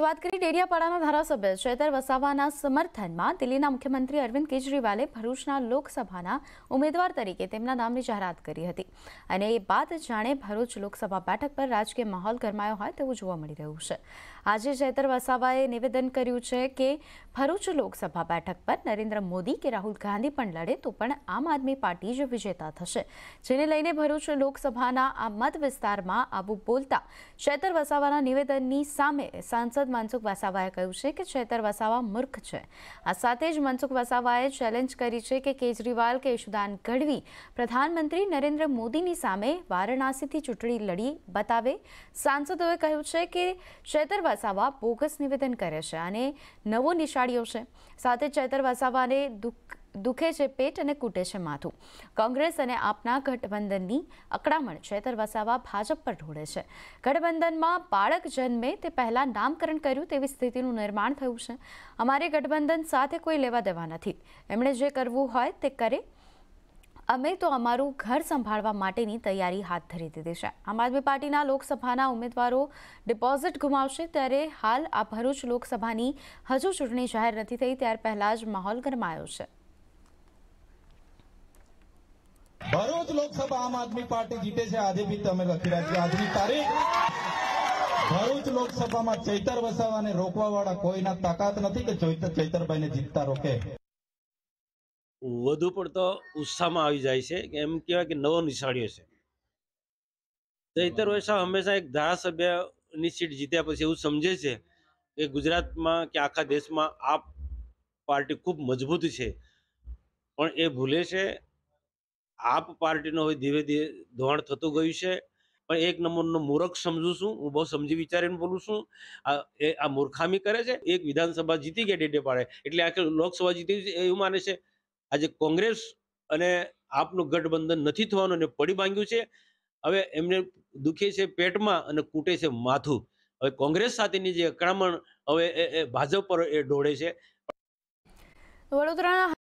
તો વાત કરી ડેડિયાપાડાના ધારાસભ્ય ચેતર વસાવાના સમર્થનમાં દિલ્હીના મુખ્યમંત્રી અરવિંદ કેજરીવાલે ભરૂચના લોકસભાના ઉમેદવાર તરીકે તેમના નામની જાહેરાત કરી હતી અને એ બાદ જાણે ભરૂચ લોકસભા બેઠક પર રાજકીય માહોલ ગરમાયો હોય તેવું જોવા મળી રહ્યું છે આજે ચેતર વસાવાએ નિવેદન કર્યું છે કે ભરૂચ લોકસભા બેઠક પર નરેન્દ્ર મોદી કે રાહુલ ગાંધી પણ લડે તો પણ આમ આદમી પાર્ટી જ વિજેતા થશે જેને લઈને ભરૂચ લોકસભાના આ મત વિસ્તારમાં આવું બોલતા ચેતર વસાવાના નિવેદનની સામે સાંસદ મનસુખ વસાવાએ કહ્યું છે કે ચેતર વસાવા મૂર્ખ છે આ સાથે જ મનસુખ વસાવાએ ચેલેન્જ કરી છે કે કેજરીવાલ કે યશુદાન ગઢવી પ્રધાનમંત્રી નરેન્દ્ર મોદીની સામે વારાણસીથી ચૂંટણી લડી બતાવે સાંસદોએ કહ્યું છે કે ચેતર વસાવા બોગસ નિવેદન કરે છે અને નવો નિશાળીઓ છે સાથે ચેતર વસાવાને દુઃખ દુખે છે પેટ અને કૂટે છે માથું કોંગ્રેસ અને આપના ગઠબંધનની અકડામણ ચેતર વસાવા ભાજપ પર ઢોળે છે ગઠબંધનમાં બાળક જન્મે તે પહેલાં નામકરણ કર્યું તેવી સ્થિતિનું નિર્માણ થયું છે અમારે ગઠબંધન સાથે કોઈ લેવા દેવા નથી એમણે જે કરવું હોય તે કરે અમે તો અમારું ઘર સંભાળવા માટેની તૈયારી હાથ ધરી દીધી છે આમ આદમી પાર્ટીના લોકસભાના ઉમેદવારો ડિપોઝિટ ગુમાવશે ત્યારે હાલ આ ભરૂચ લોકસભાની હજુ ચૂંટણી જાહેર નથી થઈ ત્યાર પહેલાં જ માહોલ ગરમાયો છે ભરૂચ લોકસભા આમ આદમી પાર્ટી જીતે છે આજે બી તમે લખી રહ્યા છો આજની તારીખ ભરૂચ લોકસભામાં ચૈતર વસાવાને રોકવા વાળા કોઈના તાકાત નથી કે ચૈતરભાઈને જીતતા રોકે વધુ પડતો ઉત્સાહમાં આવી જાય છે કે એમ કહેવાય કે નવો નિશાળ્યો છે ચૈતર વસાવા હંમેશા એક ધારાસભ્યની સીટ જીત્યા પછી એવું સમજે છે કે ગુજરાતમાં કે આખા દેશમાં આ પાર્ટી ખૂબ મજબૂત છે પણ એ ભૂલે છે આપ પાર્ટીનો હવે ધીરે ધીરે ધોવાણ થતું ગયું છે પણ એક નંબરનો મૂર્ખ સમજુ છું હું બહુ સમજી વિચારીને બોલું છું આ મૂર્ખામી કરે છે એક વિધાનસભા જીતી ગયા ડેડે પાડે એટલે આખી લોકસભા જીતી છે એવું માને છે આજે કોંગ્રેસ અને આપનું ગઠબંધન નથી થવાનું અને પડી માંગ્યું છે હવે એમને દુખે છે પેટમાં અને કૂટે છે માથું હવે કોંગ્રેસ સાથેની જે અકળામણ હવે ભાજપ પર એ ઢોળે છે વડોદરાના